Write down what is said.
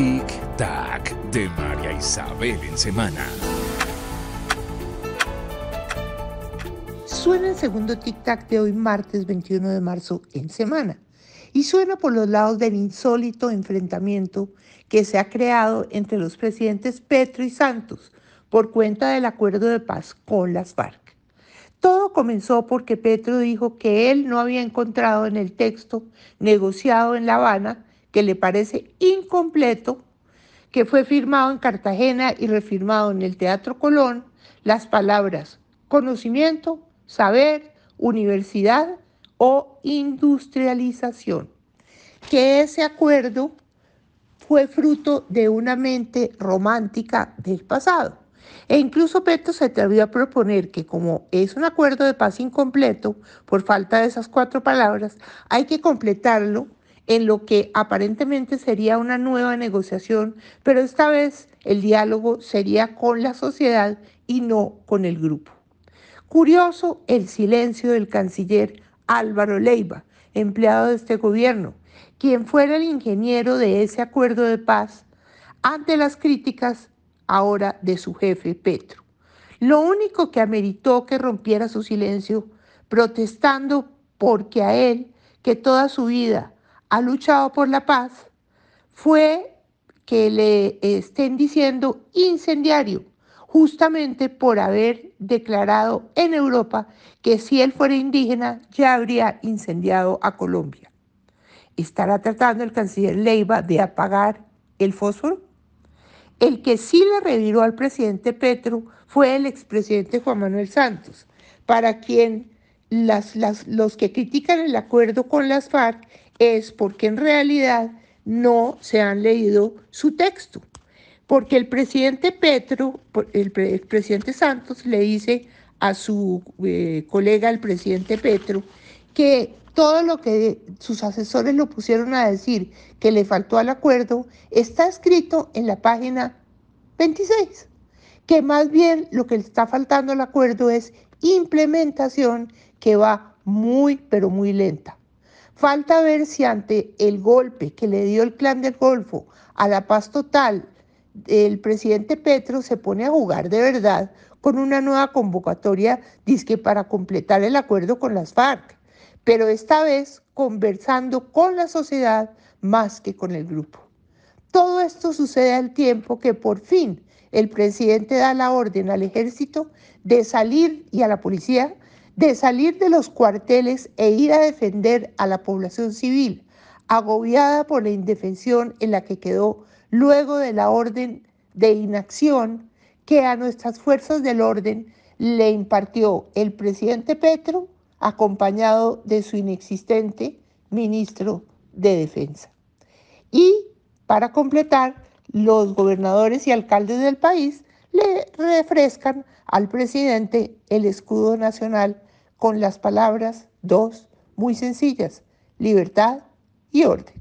Tic Tac de María Isabel en semana. Suena el segundo Tic Tac de hoy martes 21 de marzo en semana y suena por los lados del insólito enfrentamiento que se ha creado entre los presidentes Petro y Santos por cuenta del acuerdo de paz con las FARC. Todo comenzó porque Petro dijo que él no había encontrado en el texto negociado en La Habana que le parece incompleto, que fue firmado en Cartagena y refirmado en el Teatro Colón, las palabras conocimiento, saber, universidad o industrialización. Que ese acuerdo fue fruto de una mente romántica del pasado. E incluso Petro se atrevió a proponer que como es un acuerdo de paz incompleto, por falta de esas cuatro palabras, hay que completarlo en lo que aparentemente sería una nueva negociación, pero esta vez el diálogo sería con la sociedad y no con el grupo. Curioso el silencio del canciller Álvaro Leiva, empleado de este gobierno, quien fuera el ingeniero de ese acuerdo de paz, ante las críticas ahora de su jefe Petro. Lo único que ameritó que rompiera su silencio, protestando porque a él, que toda su vida ha luchado por la paz fue que le estén diciendo incendiario, justamente por haber declarado en Europa que si él fuera indígena ya habría incendiado a Colombia. ¿Estará tratando el canciller Leiva de apagar el fósforo? El que sí le reviró al presidente Petro fue el expresidente Juan Manuel Santos, para quien las, los que critican el acuerdo con las FARC es porque en realidad no se han leído su texto. Porque el presidente Petro, el, presidente Santos le dice a su eh, colega, el presidente Petro, que todo lo que sus asesores lo pusieron a decir que le faltó al acuerdo está escrito en la página 26, que más bien lo que le está faltando al acuerdo es implementación que va muy, pero muy lenta. Falta ver si ante el golpe que le dio el clan del Golfo a la paz total, el presidente Petro se pone a jugar de verdad con una nueva convocatoria, disque para completar el acuerdo con las FARC, pero esta vez conversando con la sociedad más que con el grupo. Todo esto sucede al tiempo que por fin el presidente da la orden al ejército de salir y a la policía de salir de los cuarteles e ir a defender a la población civil, agobiada por la indefensión en la que quedó luego de la orden de inacción que a nuestras fuerzas del orden le impartió el presidente Petro, acompañado de su inexistente ministro de Defensa. Y, para completar, los gobernadores y alcaldes del país le refrescan al presidente el escudo nacional con las palabras dos muy sencillas, libertad y orden.